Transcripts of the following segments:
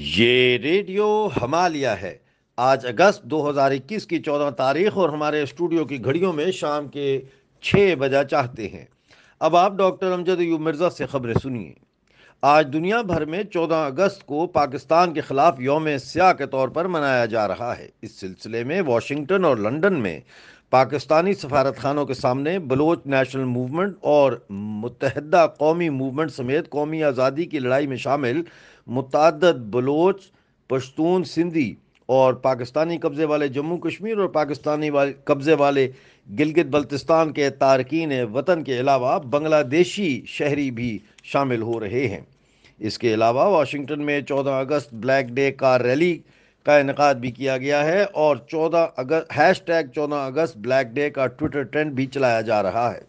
ये रेडियो हमालिया है आज अगस्त 2021 की 14 तारीख और हमारे स्टूडियो की घड़ियों में शाम के छः बजा चाहते हैं अब आप डॉक्टर अमजद यू मिर्ज़ा से खबरें सुनिए आज दुनिया भर में 14 अगस्त को पाकिस्तान के ख़िलाफ़ योम स्या के तौर पर मनाया जा रहा है इस सिलसिले में वाशिंगटन और लंदन में पाकिस्तानी सफारत खानों के सामने बलोच नेशनल मूवमेंट और मुतहदा कौमी मूवमेंट समेत कौमी आज़ादी की लड़ाई में शामिल मुतद बलोच पश्तून सिंधी और पाकिस्तानी कब्ज़े वाले जम्मू कश्मीर और पाकिस्तानी वाले कब्ज़े वाले गिलगित बल्तिस्तान के तारकिन वतन के अलावा बंग्लादेशी शहरी भी शामिल हो रहे हैं इसके अलावा वाशिंगटन में 14 अगस्त ब्लैक डे का रैली का इनका भी किया गया है और 14 अगस्त हैश टैग चौदह अगस्त ब्लैक डे का ट्विटर ट्रेंड भी चलाया जा रहा है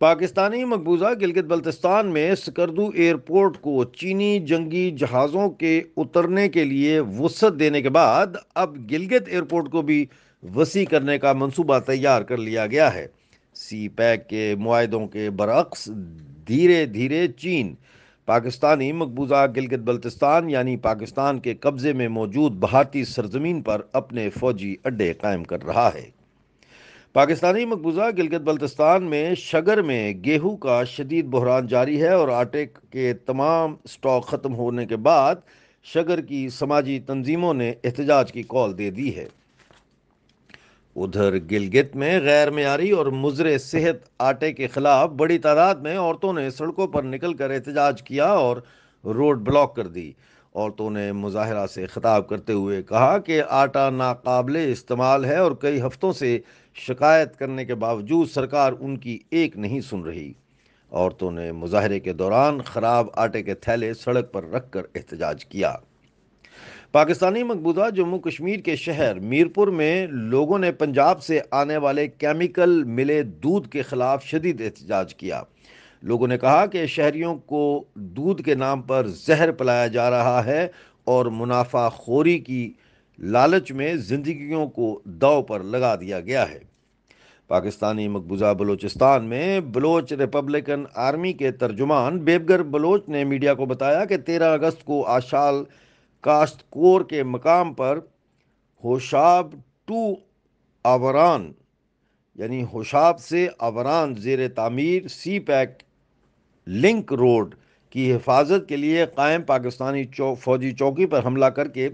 पाकिस्तानी मकबूजा गिलगित बल्तिस्तान में सकरदू एयरपोर्ट को चीनी जंगी जहाज़ों के उतरने के लिए वसत देने के बाद अब गिलगित एयरपोर्ट को भी वसी करने का मंसूबा तैयार कर लिया गया है सी पैक के माहदों के बरक्स धीरे धीरे चीन पाकिस्तानी मकबूजा गिलगित बल्तिस्तान यानी पाकिस्तान के कब्ज़े में मौजूद भारतीय सरजमीन पर अपने फौजी अड्डे कायम कर रहा है पाकिस्तानी मकबूजा गिलगित बल्तिस्तान में शगर में गेहूं का शदीद बहरान जारी है और आटे के तमाम स्टॉक ख़त्म होने के बाद शगर की समाजी तंजीमों ने एहतजाज की कॉल दे दी है उधर गिलगित में गैर मीरी और मुजरे सेहत आटे के खिलाफ बड़ी तादाद में औरतों ने सड़कों पर निकल कर एहतजाज किया और रोड ब्लॉक कर दी औरतों ने मुजाहरा से खिताब करते हुए कहा कि आटा नाकबले इस्तेमाल है और कई हफ्तों से शिकायत करने के बावजूद सरकार उनकी एक नहीं सुन रही औरतों ने मुजाहरे के दौरान ख़राब आटे के थैले सड़क पर रख कर एहतजाज किया पाकिस्तानी मकबूजा जम्मू कश्मीर के शहर मीरपुर में लोगों ने पंजाब से आने वाले केमिकल मिले दूध के खिलाफ शदीद एहतजाज किया लोगों ने कहा कि शहरियों को दूध के नाम पर जहर पिलाया जा रहा है और मुनाफा खोरी की लालच में जिंदगियों को दाव पर लगा दिया गया है पाकिस्तानी मकबूजा बलूचिस्तान में बलोच रिपब्लिकन आर्मी के तर्जुमान बेबगर बलोच ने मीडिया को बताया कि तेरह अगस्त को आशाल काश्तकोर के मकाम पर होशाब टू आवरान यानी होशाब से आवरान जेर तामीर सी पैक लिंक रोड की हिफाजत के लिए कायम पाकिस्तानी चौ, फौजी चौकी पर हमला करके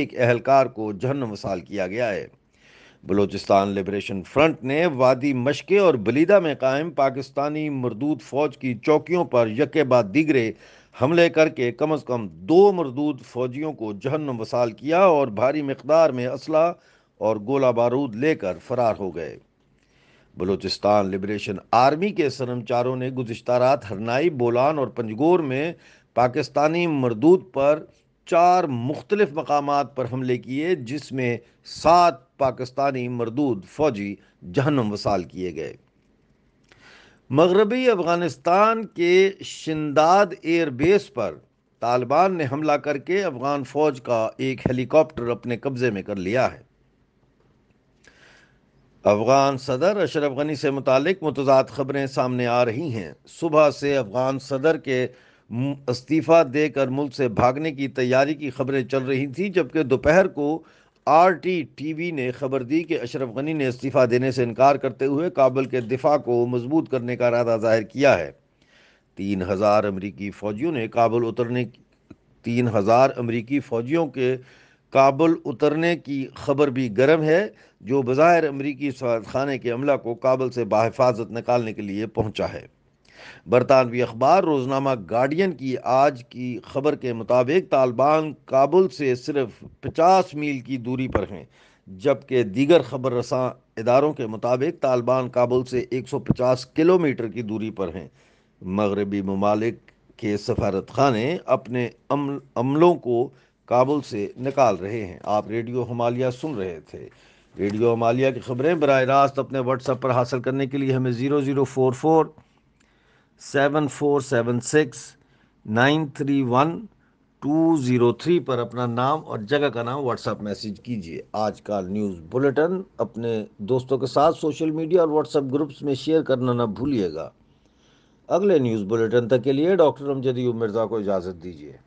एक अहलकार को जहन वसाल किया गया है बलूचिस्तान लिबरेशन फ्रंट ने वादी मशक़ और बलीदा में कायम पाकिस्तानी मरदूत फ़ौज की चौकियों पर यके बाद दीगरे हमले करके कम अज़ कम दो मरदूद फौजियों को जहन्नम वसाल किया और भारी मकदार में असला और गोला बारूद लेकर फरार हो गए बलूचिस्तान लिबरेशन आर्मी के सरमचारों ने गुजशत रात हरनाई बोलान और पंजगोर में पाकिस्तानी मरदूद पर चार मुख्तलिफ मकाम पर हमले किए जिसमें सात पाकिस्तानी मरदूद फौजी जहनम वसाल किए गए मगरबी अफ़गानिस्तान के शिंदाद एयरबेस पर तालिबान ने हमला करके अफ़गान फ़ौज का एक हेलीकॉप्टर अपने कब्ज़े में कर लिया है अफ़गान सदर अशरफ गनी से मुतक मतजाद खबरें सामने आ रही हैं सुबह से अफ़गान सदर के इस्तीफ़ा देकर मुल्क से भागने की तैयारी की खबरें चल रही थी जबकि दोपहर को आर टी टी वी ने खबर दी कि अशरफ गनी ने इस्तीफ़ा देने से इनकार करते हुए काबुल के दिफा को मजबूत करने का इरादा जाहिर किया है तीन हज़ार अमरीकी फ़ौजियों ने काबुल उतरने तीन हज़ार अमरीकी फ़ौजियों के काबुल उतरने की खबर भी गर्म है जो बज़ाहिर अमरीकी खाने के अमला को काबुल से बाहिफाजत निकालने के लिए पहुँचा है बरतानवी अखबार रोज़नामा गार्डियन की आज की खबर के मुताबिक तालिबान काबुल से सिर्फ पचास मील की दूरी पर हैं जबकि दीगर खबर रसा इदारों के मुताबिक तालिबान काबुल से एक सौ पचास किलोमीटर की दूरी पर हैं मगरबी ममालिक के सफारत खाने अपने अमल अमलों को काबुल से निकाल रहे हैं आप रेडियो हमालिया सुन रहे थे रेडियो हमालिया की खबरें बर रास्त अपने व्हाट्सएप पर हासिल करने के लिए हमें zero zero four four seven four seven six nine three one two zero three पर अपना नाम और जगह का नाम व्हाट्सएप मैसेज कीजिए आज का न्यूज़ बुलेटिन अपने दोस्तों के साथ सोशल मीडिया और व्हाट्सएप ग्रुप्स में शेयर करना ना भूलिएगा अगले न्यूज़ बुलेटिन तक के लिए डॉक्टर अमजद मिर्ज़ा को इजाज़त दीजिए